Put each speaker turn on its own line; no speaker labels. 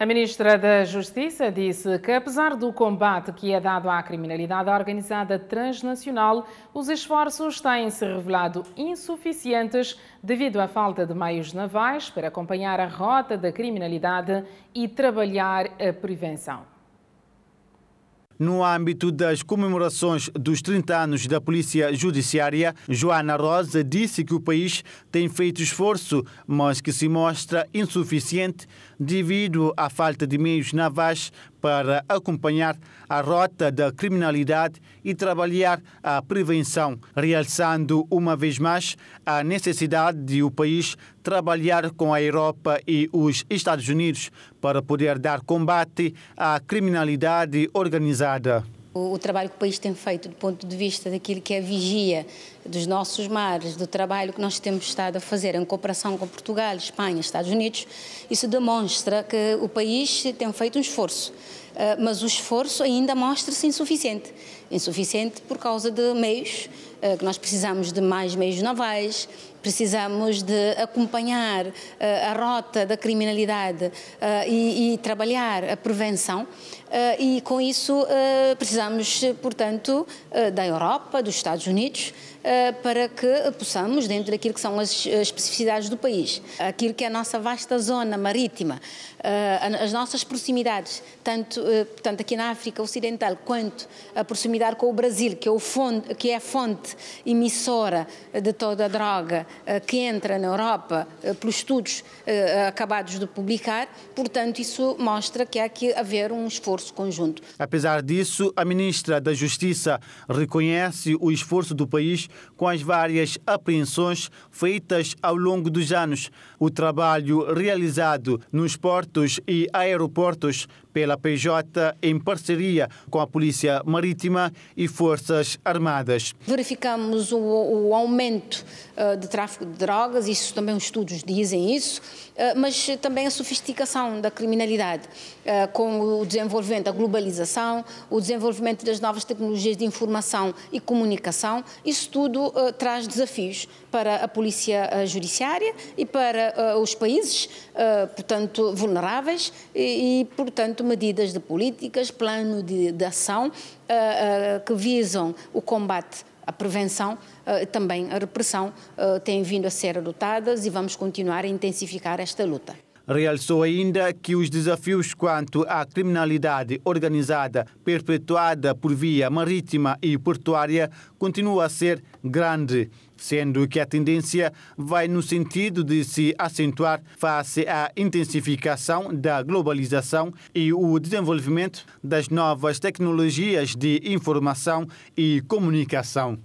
A ministra da Justiça disse que, apesar do combate que é dado à criminalidade organizada transnacional, os esforços têm se revelado insuficientes devido à falta de meios navais para acompanhar a rota da criminalidade e trabalhar a prevenção.
No âmbito das comemorações dos 30 anos da Polícia Judiciária, Joana Rosa disse que o país tem feito esforço, mas que se mostra insuficiente devido à falta de meios navais para acompanhar a rota da criminalidade e trabalhar a prevenção, realçando uma vez mais a necessidade de o país trabalhar com a Europa e os Estados Unidos para poder dar combate à criminalidade organizada.
O, o, trabalho que o país tem feito do ponto de vista daquilo que é a vigia dos nossos mares, do trabalho que nós temos estado a fazer em cooperação com Portugal, Espanha, Estados Unidos, isso demonstra que o país tem feito um esforço. Uh, mas o esforço ainda mostra-se insuficiente. Insuficiente por causa de meios, uh, que nós precisamos de mais meios navais, precisamos de acompanhar uh, a rota da criminalidade uh, e, e, trabalhar a prevenção. Eh, e com isso precisamos, portanto, da Europa, dos Estados Unidos, para que possamos, dentro daquilo que são as especificidades do país, aquilo que é a nossa vasta zona marítima, as nossas proximidades, tanto, tanto aqui na África Ocidental quanto a proximidade com o Brasil, que é, o fonte, que é a fonte emissora de toda a droga eh, que entra na Europa eh, pelos estudos eh, acabados de publicar, portanto, isso mostra que há que haver um esforço conjunto.
Apesar disso, a ministra da Justiça reconhece o esforço do país com as várias apreensões feitas ao longo dos anos. O trabalho realizado nos portos e aeroportos pela PJ em parceria com a Polícia Marítima e Forças Armadas.
Verificamos o, o aumento uh, de tráfico de drogas, isso também os estudos dizem isso, uh, mas também a sofisticação da criminalidade, uh, com o desenvolvimento da globalização, o desenvolvimento das novas tecnologias de informação e comunicação, isso tudo traz desafios para a Polícia Judiciária e para os países, portanto, vulneráveis e, e portanto, medidas de políticas, plano de, de ação eh, eh, que visam o combate a prevenção, eh, e também a repressão, têm vindo a ser adotadas e vamos continuar a intensificar esta luta.
Realçou ainda que os desafios quanto à criminalidade organizada perpetuada por via marítima e portuária continua a ser grande, sendo que a tendência vai no sentido de se acentuar face à intensificação da globalização e o desenvolvimento das novas tecnologias de informação e comunicação.